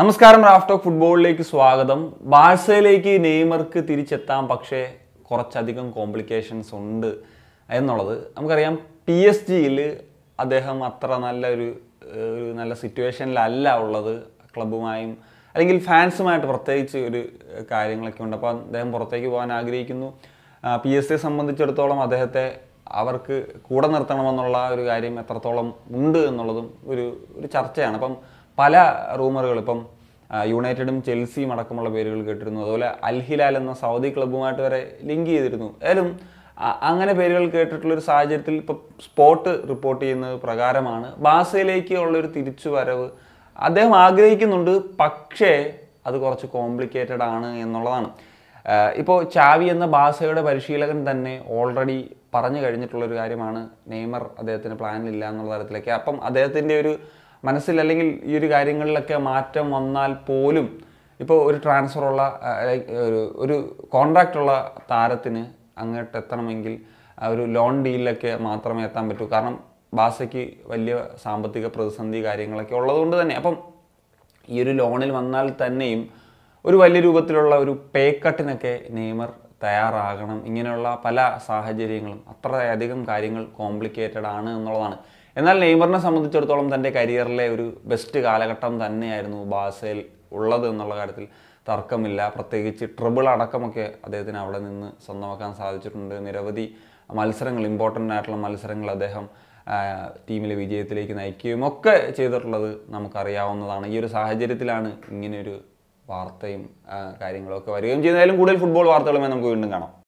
നമസ്കാരം ഓഫ് ഫുട്ബോളിലേക്ക് സ്വാഗതം ബാഴ്സയിലേക്ക് നെയ്മർക്ക് തിരിച്ചെത്താം പക്ഷേ കുറച്ചധികം കോംപ്ലിക്കേഷൻസ് ഉണ്ട് എന്നുള്ളത് നമുക്കറിയാം പി എസ് ജിയിൽ അദ്ദേഹം അത്ര നല്ലൊരു ഒരു നല്ല സിറ്റുവേഷനിലല്ല ഉള്ളത് ക്ലബുമായും അല്ലെങ്കിൽ ഫാൻസുമായിട്ട് പ്രത്യേകിച്ച് ഒരു കാര്യങ്ങളൊക്കെ ഉണ്ട് അപ്പോൾ അദ്ദേഹം പുറത്തേക്ക് പോകാൻ ആഗ്രഹിക്കുന്നു പി എസ് സിയെ സംബന്ധിച്ചിടത്തോളം അദ്ദേഹത്തെ അവർക്ക് കൂടെ നിർത്തണമെന്നുള്ള ഒരു കാര്യം എത്രത്തോളം ഉണ്ട് എന്നുള്ളതും ഒരു ഒരു ചർച്ചയാണ് അപ്പം പല റൂമറുകൾ ഇപ്പം യുണൈറ്റഡും ചെൽസിയും അടക്കമുള്ള പേരുകൾ കേട്ടിരുന്നു അതുപോലെ അൽഹിലാൽ എന്ന സൗദി ക്ലബ്ബുമായിട്ട് വരെ ലിങ്ക് ചെയ്തിരുന്നു ഏതായാലും അങ്ങനെ പേരുകൾ കേട്ടിട്ടുള്ളൊരു സാഹചര്യത്തിൽ ഇപ്പം സ്പോട്ട് റിപ്പോർട്ട് ചെയ്യുന്നത് പ്രകാരമാണ് ബാസയിലേക്ക് ഉള്ളൊരു തിരിച്ചു വരവ് അദ്ദേഹം ആഗ്രഹിക്കുന്നുണ്ട് പക്ഷേ അത് കുറച്ച് കോംപ്ലിക്കേറ്റഡ് ആണ് എന്നുള്ളതാണ് ഇപ്പോൾ ചാവി എന്ന ബാസയുടെ പരിശീലകൻ തന്നെ ഓൾറെഡി പറഞ്ഞു കഴിഞ്ഞിട്ടുള്ളൊരു കാര്യമാണ് നെയ്മർ അദ്ദേഹത്തിന് പ്ലാനില്ല എന്നുള്ള തരത്തിലേക്ക് അപ്പം അദ്ദേഹത്തിൻ്റെ ഒരു മനസ്സിൽ അല്ലെങ്കിൽ ഈ ഒരു കാര്യങ്ങളിലൊക്കെ മാറ്റം വന്നാൽ പോലും ഇപ്പോൾ ഒരു ട്രാൻസ്ഫർ ഉള്ള ഒരു കോൺട്രാക്റ്റ് ഉള്ള താരത്തിന് അങ്ങോട്ട് എത്തണമെങ്കിൽ ഒരു ലോൺ ഡീലിലൊക്കെ മാത്രമേ എത്താൻ പറ്റൂ കാരണം ബാസയ്ക്ക് വലിയ സാമ്പത്തിക പ്രതിസന്ധി കാര്യങ്ങളൊക്കെ ഉള്ളതുകൊണ്ട് തന്നെ അപ്പം ഈ ഒരു ലോണിൽ വന്നാൽ തന്നെയും ഒരു വലിയ രൂപത്തിലുള്ള ഒരു പേ കട്ടിനൊക്കെ നെയ്മർ തയ്യാറാകണം ഇങ്ങനെയുള്ള പല സാഹചര്യങ്ങളും അത്രയധികം കാര്യങ്ങൾ കോംപ്ലിക്കേറ്റഡ് ആണ് എന്നുള്ളതാണ് എന്നാൽ നെയ്മറിനെ സംബന്ധിച്ചിടത്തോളം തൻ്റെ കരിയറിലെ ഒരു ബെസ്റ്റ് കാലഘട്ടം തന്നെയായിരുന്നു ബാസയിൽ ഉള്ളത് എന്നുള്ള കാര്യത്തിൽ തർക്കമില്ല പ്രത്യേകിച്ച് ട്രിബിൾ അടക്കമൊക്കെ അദ്ദേഹത്തിന് അവിടെ നിന്ന് സ്വന്തമാക്കാൻ സാധിച്ചിട്ടുണ്ട് നിരവധി മത്സരങ്ങൾ ഇമ്പോർട്ടൻ്റ് ആയിട്ടുള്ള മത്സരങ്ങൾ അദ്ദേഹം ടീമിലെ വിജയത്തിലേക്ക് നയിക്കുകയും ഒക്കെ ചെയ്തിട്ടുള്ളത് നമുക്കറിയാവുന്നതാണ് ഈ ഒരു സാഹചര്യത്തിലാണ് ഇങ്ങനെയൊരു വാർത്തയും കാര്യങ്ങളൊക്കെ വരികയും ചെയ്യുന്നതിലും കൂടുതൽ ഫുട്ബോൾ വാർത്തകളുമായി നമുക്ക് വീണ്ടും കാണാം